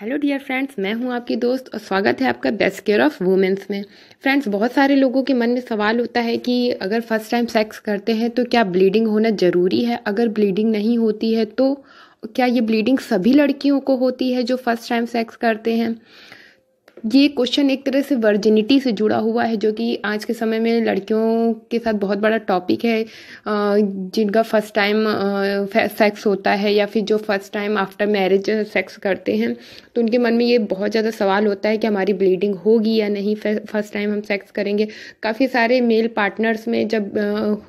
hello dear friends मैं हूं आपकी दोस्त और स्वागत है आपका बेस्ट केयर ऑफ वुमेंस में फ्रेंड्स बहुत सारे लोगों के मन में सवाल होता है कि अगर फर्स्ट टाइम सेक्स करते हैं तो क्या ब्लीडिंग होना ज़रूरी है अगर ब्लीडिंग नहीं होती है तो क्या ये ब्लीडिंग सभी लड़कियों को होती है जो फर्स्ट टाइम सेक्स करते हैं ये क्वेश्चन एक तरह से वर्जिनिटी से जुड़ा हुआ है जो कि आज के समय में लड़कियों के साथ बहुत बड़ा टॉपिक है जिनका फर्स्ट टाइम सेक्स होता है या फिर जो first time after marriage sex करते हैं तो उनके मन में ये बहुत ज़्यादा सवाल होता है कि हमारी ब्लीडिंग होगी या नहीं फर्स्ट टाइम हम सेक्स करेंगे काफ़ी सारे मेल पार्टनर्स में जब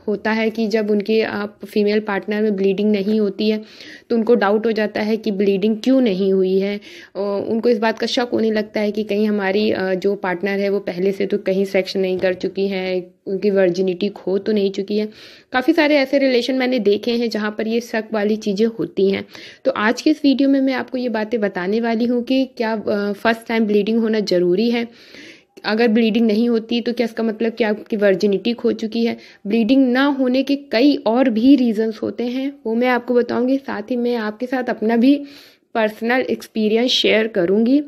होता है कि जब उनके आप फीमेल पार्टनर में ब्लीडिंग नहीं होती है तो उनको डाउट हो जाता है कि ब्लीडिंग क्यों नहीं हुई है उनको इस बात का शक होने लगता है कि कहीं कहीं हमारी जो पार्टनर है वो पहले से तो कहीं सेक्स नहीं कर चुकी है उनकी वर्जिनिटी खो तो नहीं चुकी है काफ़ी सारे ऐसे रिलेशन मैंने देखे हैं जहाँ पर ये शक वाली चीज़ें होती हैं तो आज के इस वीडियो में मैं आपको ये बातें बताने वाली हूँ कि क्या फर्स्ट टाइम ब्लीडिंग होना ज़रूरी है अगर ब्लीडिंग नहीं होती तो क्या इसका मतलब कि आपकी वर्जिनिटी खो चुकी है ब्लीडिंग ना होने के कई और भी रीज़न्स होते हैं वो मैं आपको बताऊंगी साथ ही मैं आपके साथ अपना भी पर्सनल एक्सपीरियंस शेयर करूंगी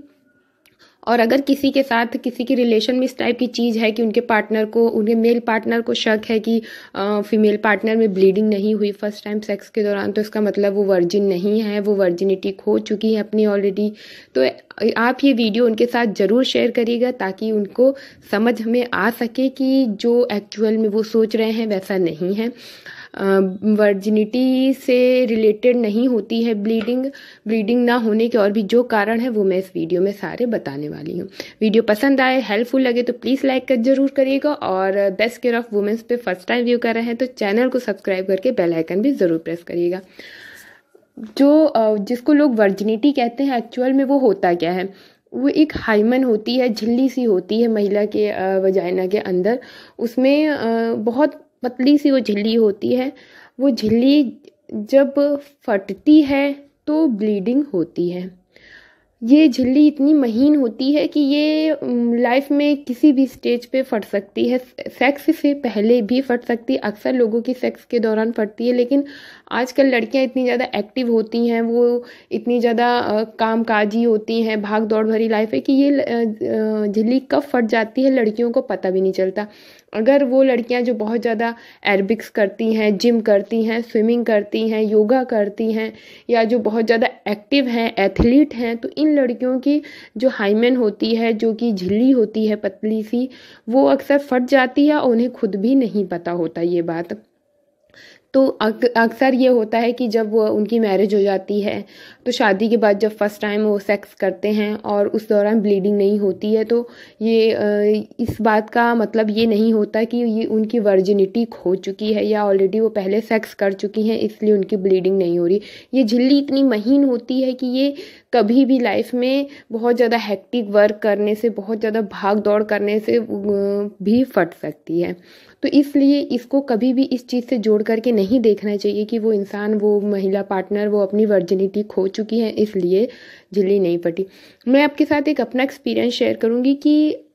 और अगर किसी के साथ किसी की रिलेशन में इस टाइप की चीज़ है कि उनके पार्टनर को उनके मेल पार्टनर को शक है कि फीमेल पार्टनर में ब्लीडिंग नहीं हुई फर्स्ट टाइम सेक्स के दौरान तो इसका मतलब वो वर्जिन नहीं है वो वर्जिनिटी खो चुकी है अपनी ऑलरेडी तो आप ये वीडियो उनके साथ ज़रूर शेयर करिएगा ताकि उनको समझ में आ सके कि जो एक्चुअल में वो सोच रहे हैं वैसा नहीं है वर्जिनिटी से रिलेटेड नहीं होती है ब्लीडिंग ब्लीडिंग ना होने के और भी जो कारण है वो मैं इस वीडियो में सारे बताने वाली हूँ वीडियो पसंद आए हेल्पफुल लगे तो प्लीज़ लाइक कर जरूर करिएगा और बेस्ट केयर ऑफ वुमेंस पे फर्स्ट टाइम व्यू कर रहे हैं तो चैनल को सब्सक्राइब करके बेल आइकन भी ज़रूर प्रेस करिएगा जो जिसको लोग वर्जिनिटी कहते हैं एक्चुअल में वो होता क्या है वो एक हाइमन होती है झिल्ली सी होती है महिला के वजाइना के अंदर उसमें बहुत पतली सी वो झिल्ली होती है वो झिल्ली जब फटती है तो ब्लीडिंग होती है ये झिल्ली इतनी महीन होती है कि ये लाइफ में किसी भी स्टेज पे फट सकती है सेक्स से पहले भी फट सकती है अक्सर लोगों की सेक्स के दौरान फटती है लेकिन आजकल लड़कियां इतनी ज़्यादा एक्टिव होती हैं वो इतनी ज़्यादा काम काजी होती हैं भाग दौड़ भरी लाइफ है कि ये झिल्ली कब फट जाती है लड़कियों को पता भी नहीं चलता अगर वो लड़कियां जो बहुत ज़्यादा एरबिक्स करती हैं जिम करती हैं स्विमिंग करती हैं योगा करती हैं या जो बहुत ज़्यादा एक्टिव हैं एथलीट हैं तो इन लड़कियों की जो हाइमेन होती है जो कि झिल्ली होती है पतली सी वो अक्सर फट जाती है और उन्हें खुद भी नहीं पता होता ये बात तो अक्सर ये होता है कि जब वो उनकी मैरिज हो जाती है तो शादी के बाद जब फर्स्ट टाइम वो सेक्स करते हैं और उस दौरान ब्लीडिंग नहीं होती है तो ये इस बात का मतलब ये नहीं होता कि ये उनकी वर्जिनिटी खो चुकी है या ऑलरेडी वो पहले सेक्स कर चुकी हैं इसलिए उनकी ब्लीडिंग नहीं हो रही ये झिल्ली इतनी महीन होती है कि ये कभी भी लाइफ में बहुत ज़्यादा हैक्टिक वर्क करने से बहुत ज़्यादा भाग दौड़ करने से भी फट सकती है तो इसलिए इसको कभी भी इस चीज़ से जोड़ करके नहीं देखना चाहिए कि वो इंसान वो महिला पार्टनर वो अपनी वर्जिनिटी खो चुकी है इसलिए झिल्ली नहीं पटी मैं आपके साथ एक अपना एक्सपीरियंस शेयर करूँगी कि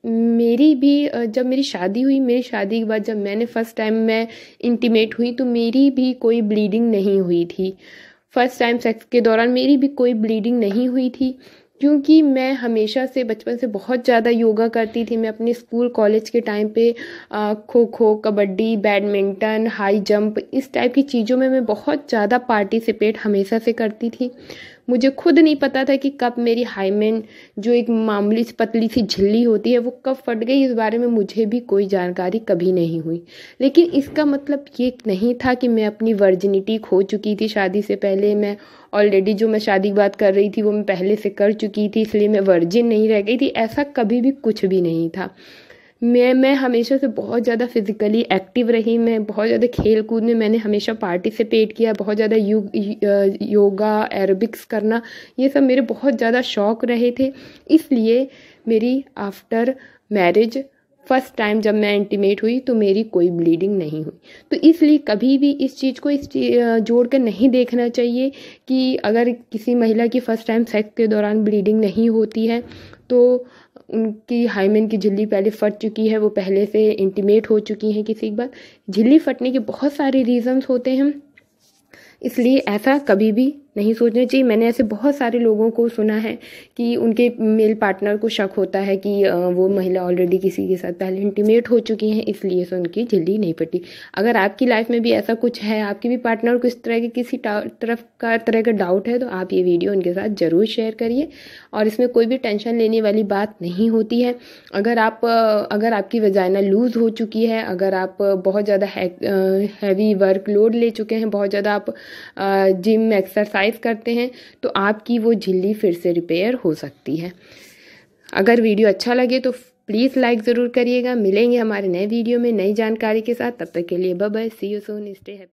मेरी भी जब मेरी शादी हुई मेरी शादी के बाद जब मैंने फ़र्स्ट टाइम मैं इंटीमेट हुई तो मेरी भी कोई ब्लीडिंग नहीं हुई थी फर्स्ट टाइम सेक्स के दौरान मेरी भी कोई ब्लीडिंग नहीं हुई थी क्योंकि मैं हमेशा से बचपन से बहुत ज़्यादा योगा करती थी मैं अपने स्कूल कॉलेज के टाइम पे kho kho kabaddi badminton high jump इस टाइप की चीज़ों में मैं बहुत ज़्यादा पार्टिसिपेट हमेशा से करती थी मुझे खुद नहीं पता था कि कब मेरी हाईमेन जो एक मामूली सी पतली सी झिल्ली होती है वो कब फट गई इस बारे में मुझे भी कोई जानकारी कभी नहीं हुई लेकिन इसका मतलब ये नहीं था कि मैं अपनी वर्जिनिटी खो चुकी थी शादी से पहले मैं ऑलरेडी जो मैं शादी की बात कर रही थी वो मैं पहले से कर चुकी थी इसलिए मैं वर्जिन नहीं रह गई थी ऐसा कभी भी कुछ भी नहीं था मैं मैं हमेशा से बहुत ज़्यादा फिज़िकली एक्टिव रही मैं बहुत ज़्यादा खेल कूद में मैंने हमेशा पार्टिसिपेट किया बहुत ज़्यादा यो, योगा एरोबिक्स करना ये सब मेरे बहुत ज़्यादा शौक रहे थे इसलिए मेरी आफ्टर मैरिज फर्स्ट टाइम जब मैं इंटीमेट हुई तो मेरी कोई ब्लीडिंग नहीं हुई तो इसलिए कभी भी इस चीज़ को इस चीज़ जोड़ कर नहीं देखना चाहिए कि अगर किसी महिला की फ़र्स्ट टाइम सेक्स के दौरान ब्लीडिंग नहीं होती है तो उनकी हाइमेन की झिल्ली पहले फट चुकी है वो पहले से इंटीमेट हो चुकी हैं किसी के बाद झिल्ली फटने के बहुत सारे रीज़न्स होते हैं इसलिए ऐसा कभी भी नहीं सोचना चाहिए मैंने ऐसे बहुत सारे लोगों को सुना है कि उनके मेल पार्टनर को शक होता है कि वो महिला ऑलरेडी किसी के साथ पहले इंटीमेट हो चुकी हैं इसलिए से उनकी झिल्ली नहीं पटी अगर आपकी लाइफ में भी ऐसा कुछ है आपके भी पार्टनर को इस तरह के किसी तरफ का तरह का डाउट है तो आप ये वीडियो उनके साथ ज़रूर शेयर करिए और इसमें कोई भी टेंशन लेने वाली बात नहीं होती है अगर आप अगर आपकी वजाइना लूज़ हो चुकी है अगर आप बहुत ज़्यादा हैवी वर्क लोड ले चुके हैं बहुत ज़्यादा आप जिम एक्सरसाइज ड्राइव करते हैं तो आपकी वो झिल्ली फिर से रिपेयर हो सकती है अगर वीडियो अच्छा लगे तो प्लीज़ लाइक ज़रूर करिएगा मिलेंगे हमारे नए वीडियो में नई जानकारी के साथ तब तक के लिए bye see you soon stay happy